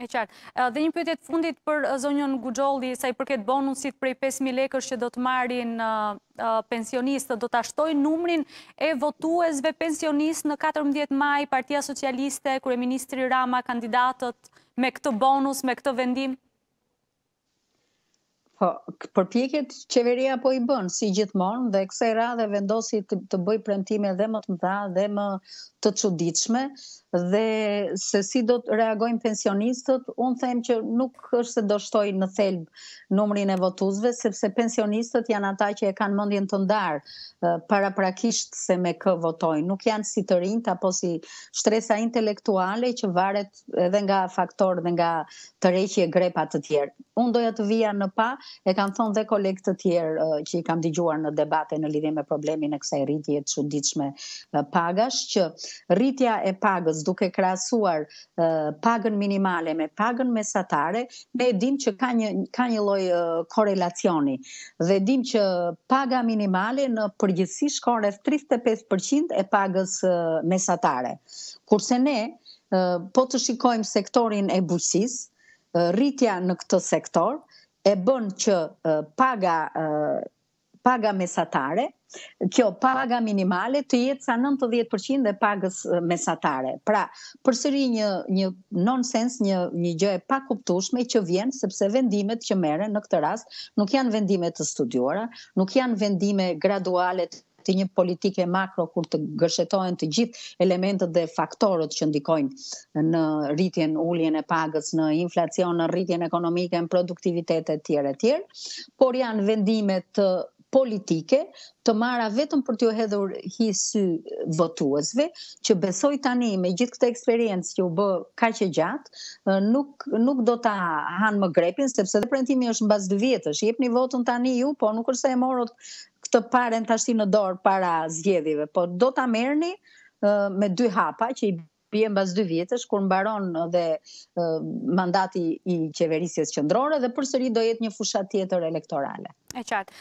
E qartë. Dhe një pytjet fundit për zonjën Gugjolli, sa i përket bonusit prej 5.000 lekës që do të marin pensionistë, do të ashtoj numrin e votuesve pensionistë në 14 maj, Partia Socialiste, Kure Ministri Rama, kandidatët me këtë bonus, me këtë vendim? Po, përpjekjet qeveria po i bënë, si gjithmonë, dhe kësa i radhe vendosi të bëj premtime dhe më të mëta dhe më të quditshme, dhe se si do të reagojnë pensionistët, unë them që nuk është se do shtojnë në thelbë numrin e votuzve, sepse pensionistët janë ata që e kanë mëndjen të ndarë para prakisht se me kë votojnë. Nuk janë si të rinjtë, apo si shtresa intelektuale që varet edhe nga faktor dhe nga të reqje grepa të tjerë. Unë doja të vija në pa, e kanë thonë dhe kolektë të tjerë që i kam digjuar në debate në lidhje me problemin e kësaj rritje të shuditshme pagash, që rritja e pagës duke krasuar pagën minimale me pagën mesatare, ne dim që ka një loj korelacioni dhe dim që paga minimale në përgjithsi shkore 35% e pagës mesatare. Kurse ne po të shikojmë sektorin e bujësis, rritja në këtë sektor, e bënë që paga paga mesatare, kjo paga minimale të jetë sa 90% dhe pagës mesatare. Pra, përsëri një një nonsens, një një gjë e pakuptueshme që vjen sepse vendimet që merren në këtë rast nuk janë vendime të studiuara, nuk janë vendime graduale të një politike makro kur të gërshetohen të gjithë elementët dhe faktorët që ndikojnë në rritjen ulljen e pagës, në inflacion, në rritjen ekonomike, në produktivitet e tjere tjere, por janë vendimet të politike të marra vetëm për t'ju hedhur hisy votuesve, që besoj tani me gjithë këtë eksperiencë që u bë kaq e gjatë, nuk nuk do ta hanë më grepin sepse dhe premtimi është dë 2 vjetësh. Jepni votën tani ju, po nuk është se e morët këtë parën tashti në dorë para zgjedhjeve, po do ta merrni me dy hapa që i bie mbas 2 vjetësh kur mbaron dhe mandati i qeverisjes qendrore dhe përsëri do jetë një fusha tjetër elektorale. E qartë.